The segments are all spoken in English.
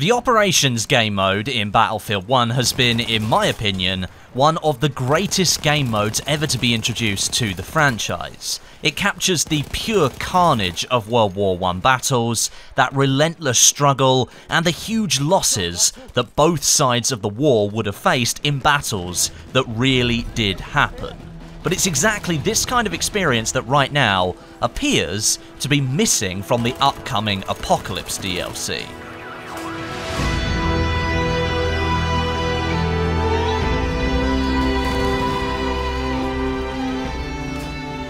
The Operations game mode in Battlefield 1 has been, in my opinion, one of the greatest game modes ever to be introduced to the franchise. It captures the pure carnage of World War I battles, that relentless struggle, and the huge losses that both sides of the war would have faced in battles that really did happen. But it's exactly this kind of experience that right now appears to be missing from the upcoming Apocalypse DLC.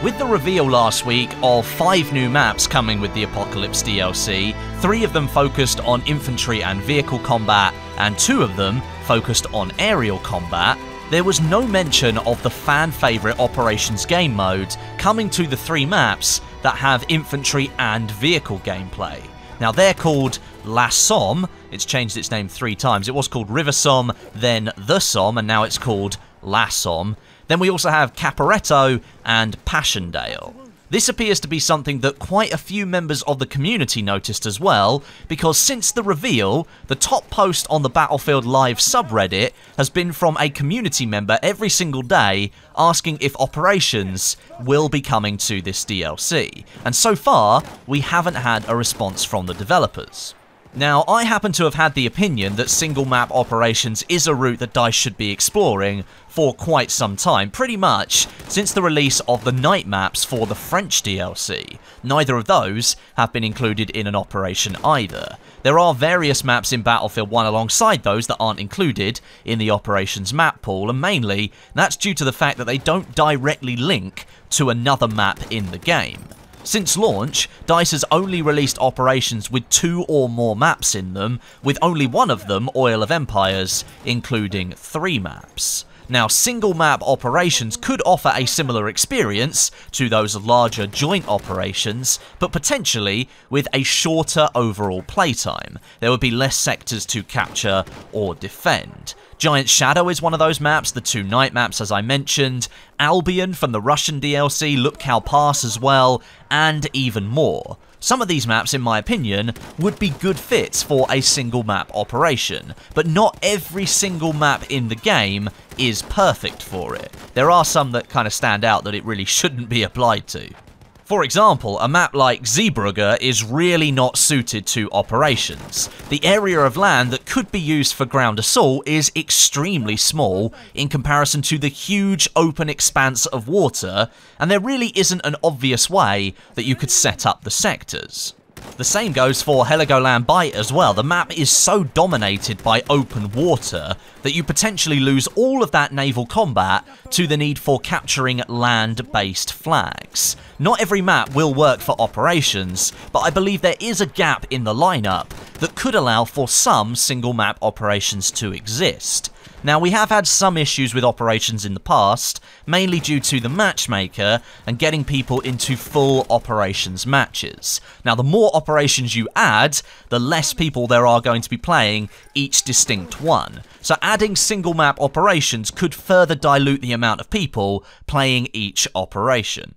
With the reveal last week of five new maps coming with the Apocalypse DLC, three of them focused on infantry and vehicle combat, and two of them focused on aerial combat, there was no mention of the fan favourite Operations game mode coming to the three maps that have infantry and vehicle gameplay. Now they're called La Somme, it's changed its name three times. It was called River Somme, then The Somme, and now it's called La Somme. Then we also have Caporetto and Passchendaele. This appears to be something that quite a few members of the community noticed as well, because since the reveal, the top post on the Battlefield Live subreddit has been from a community member every single day asking if operations will be coming to this DLC. And so far, we haven't had a response from the developers. Now, I happen to have had the opinion that single map operations is a route that DICE should be exploring for quite some time, pretty much since the release of the night maps for the French DLC. Neither of those have been included in an operation either. There are various maps in Battlefield 1 alongside those that aren't included in the operations map pool, and mainly that's due to the fact that they don't directly link to another map in the game. Since launch, DICE has only released operations with two or more maps in them, with only one of them, Oil of Empires, including three maps. Now, single map operations could offer a similar experience to those larger joint operations, but potentially with a shorter overall playtime. There would be less sectors to capture or defend. Giant Shadow is one of those maps, the two night maps as I mentioned, Albion from the Russian DLC, Lupkow Pass as well, and even more. Some of these maps, in my opinion, would be good fits for a single map operation, but not every single map in the game is perfect for it. There are some that kind of stand out that it really shouldn't be applied to. For example, a map like Zeebrugge is really not suited to operations. The area of land that could be used for ground assault is extremely small in comparison to the huge open expanse of water, and there really isn't an obvious way that you could set up the sectors. The same goes for Heligoland Bight as well. The map is so dominated by open water that you potentially lose all of that naval combat to the need for capturing land-based flags. Not every map will work for operations, but I believe there is a gap in the lineup that could allow for some single map operations to exist. Now, we have had some issues with operations in the past, mainly due to the matchmaker and getting people into full operations matches. Now, the more operations you add, the less people there are going to be playing each distinct one. So adding single map operations could further dilute the amount of people playing each operation.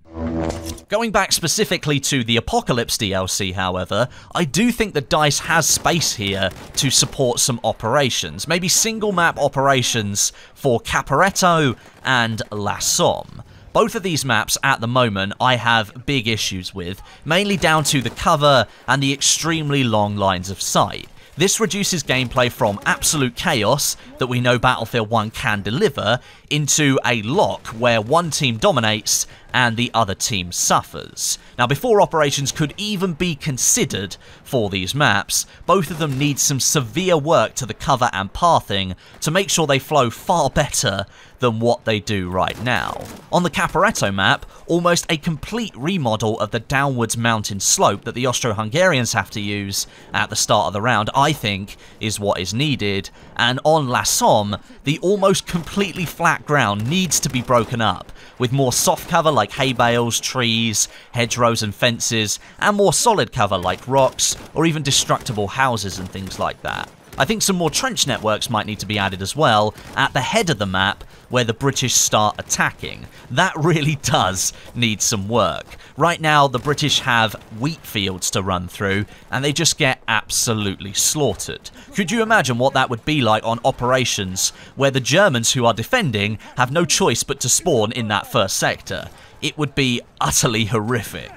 Going back specifically to the Apocalypse DLC, however, I do think the DICE has space here to support some operations, maybe single map operations for Caporetto and La Somme. Both of these maps at the moment I have big issues with, mainly down to the cover and the extremely long lines of sight. This reduces gameplay from absolute chaos that we know Battlefield 1 can deliver into a lock where one team dominates and the other team suffers. Now, before operations could even be considered for these maps, both of them need some severe work to the cover and pathing to make sure they flow far better than what they do right now. On the Caporetto map, almost a complete remodel of the downwards mountain slope that the Austro-Hungarians have to use at the start of the round, I think, is what is needed, and on La Somme, the almost completely flat ground needs to be broken up, with more soft cover like like hay bales, trees, hedgerows and fences, and more solid cover like rocks or even destructible houses and things like that. I think some more trench networks might need to be added as well at the head of the map where the British start attacking. That really does need some work. Right now, the British have wheat fields to run through, and they just get absolutely slaughtered. Could you imagine what that would be like on operations where the Germans who are defending have no choice but to spawn in that first sector? It would be utterly horrific.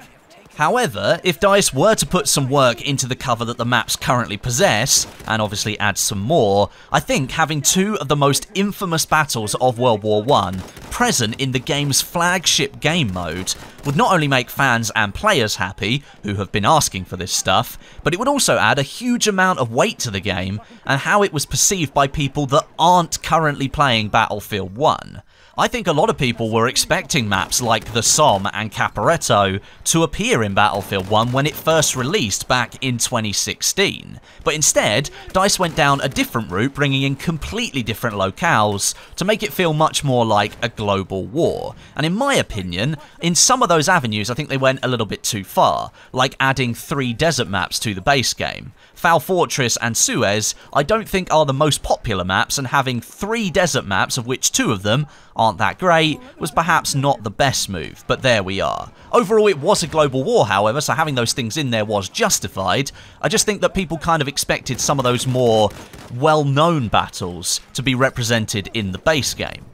However, if DICE were to put some work into the cover that the maps currently possess, and obviously add some more, I think having two of the most infamous battles of World War I, present in the game's flagship game mode would not only make fans and players happy, who have been asking for this stuff, but it would also add a huge amount of weight to the game and how it was perceived by people that aren't currently playing Battlefield 1. I think a lot of people were expecting maps like the Somme and Caporetto to appear in Battlefield 1 when it first released back in 2016, but instead, DICE went down a different route bringing in completely different locales to make it feel much more like a global war. And in my opinion, in some of those avenues, I think they went a little bit too far, like adding three desert maps to the base game. Foul Fortress and Suez, I don't think are the most popular maps, and having three desert maps, of which two of them aren't that great, was perhaps not the best move, but there we are. Overall, it was a global war, however, so having those things in there was justified. I just think that people kind of expected some of those more well-known battles to be represented in the base game.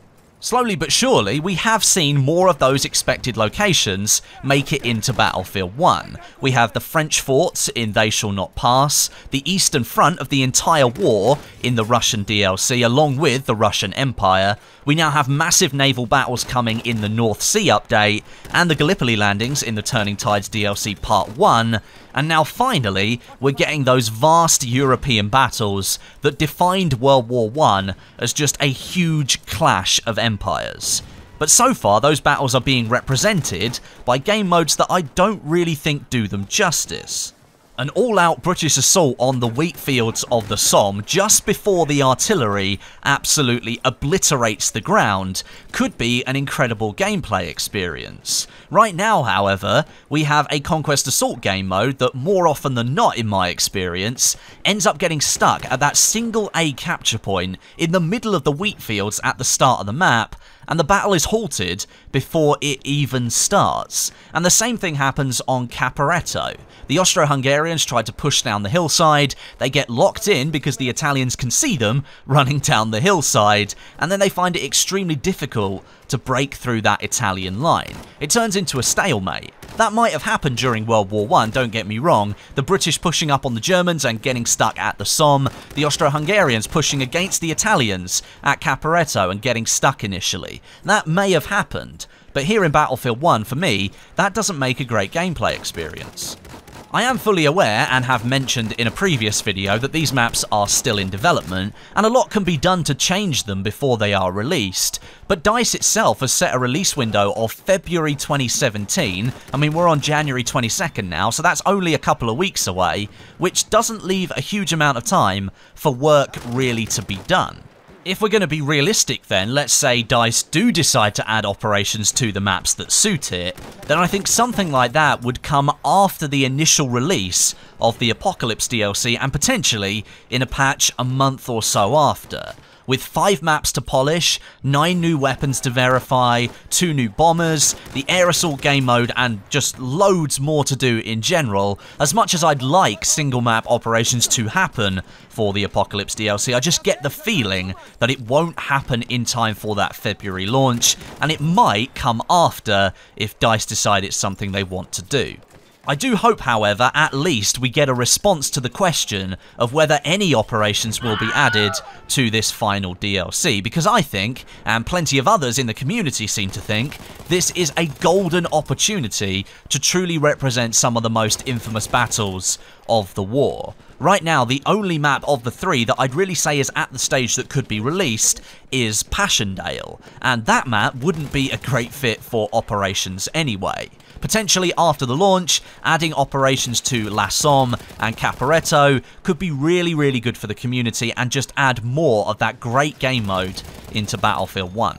Slowly but surely, we have seen more of those expected locations make it into Battlefield 1. We have the French forts in They Shall Not Pass, the eastern front of the entire war in the Russian DLC along with the Russian Empire, we now have massive naval battles coming in the North Sea update, and the Gallipoli landings in the Turning Tides DLC Part 1, and now finally, we're getting those vast European battles that defined World War 1 as just a huge clash of empires empires. But so far, those battles are being represented by game modes that I don't really think do them justice an all-out British assault on the wheat fields of the Somme just before the artillery absolutely obliterates the ground could be an incredible gameplay experience. Right now, however, we have a Conquest Assault game mode that more often than not, in my experience, ends up getting stuck at that single A capture point in the middle of the wheat fields at the start of the map and the battle is halted before it even starts. And the same thing happens on Caporetto. The Austro-Hungarians try to push down the hillside, they get locked in because the Italians can see them running down the hillside, and then they find it extremely difficult to break through that Italian line. It turns into a stalemate. That might have happened during World War I, don't get me wrong, the British pushing up on the Germans and getting stuck at the Somme, the Austro-Hungarians pushing against the Italians at Caporetto and getting stuck initially. That may have happened, but here in Battlefield 1, for me, that doesn't make a great gameplay experience. I am fully aware and have mentioned in a previous video that these maps are still in development and a lot can be done to change them before they are released, but DICE itself has set a release window of February 2017, I mean we're on January 22nd now so that's only a couple of weeks away, which doesn't leave a huge amount of time for work really to be done if we're going to be realistic then, let's say DICE do decide to add operations to the maps that suit it, then I think something like that would come after the initial release of the Apocalypse DLC and potentially in a patch a month or so after with five maps to polish, nine new weapons to verify, two new bombers, the air assault game mode, and just loads more to do in general. As much as I'd like single map operations to happen for the Apocalypse DLC, I just get the feeling that it won't happen in time for that February launch, and it might come after if DICE decide it's something they want to do. I do hope, however, at least we get a response to the question of whether any operations will be added to this final DLC, because I think, and plenty of others in the community seem to think, this is a golden opportunity to truly represent some of the most infamous battles of the war. Right now, the only map of the three that I'd really say is at the stage that could be released is Passchendaele, and that map wouldn't be a great fit for operations anyway. Potentially after the launch, adding operations to La Somme and Caporetto could be really, really good for the community and just add more of that great game mode into Battlefield 1.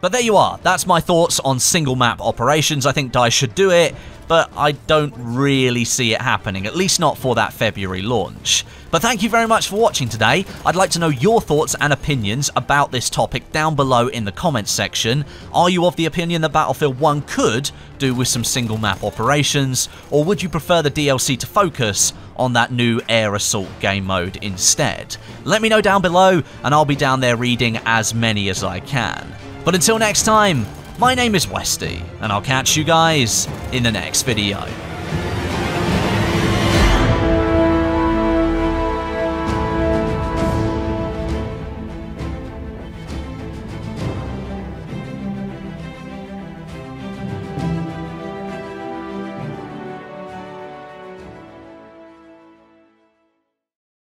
But there you are, that's my thoughts on single map operations. I think DICE should do it but I don't really see it happening, at least not for that February launch. But thank you very much for watching today. I'd like to know your thoughts and opinions about this topic down below in the comments section. Are you of the opinion that Battlefield 1 could do with some single map operations, or would you prefer the DLC to focus on that new air assault game mode instead? Let me know down below, and I'll be down there reading as many as I can. But until next time, my name is Westy, and I'll catch you guys in the next video.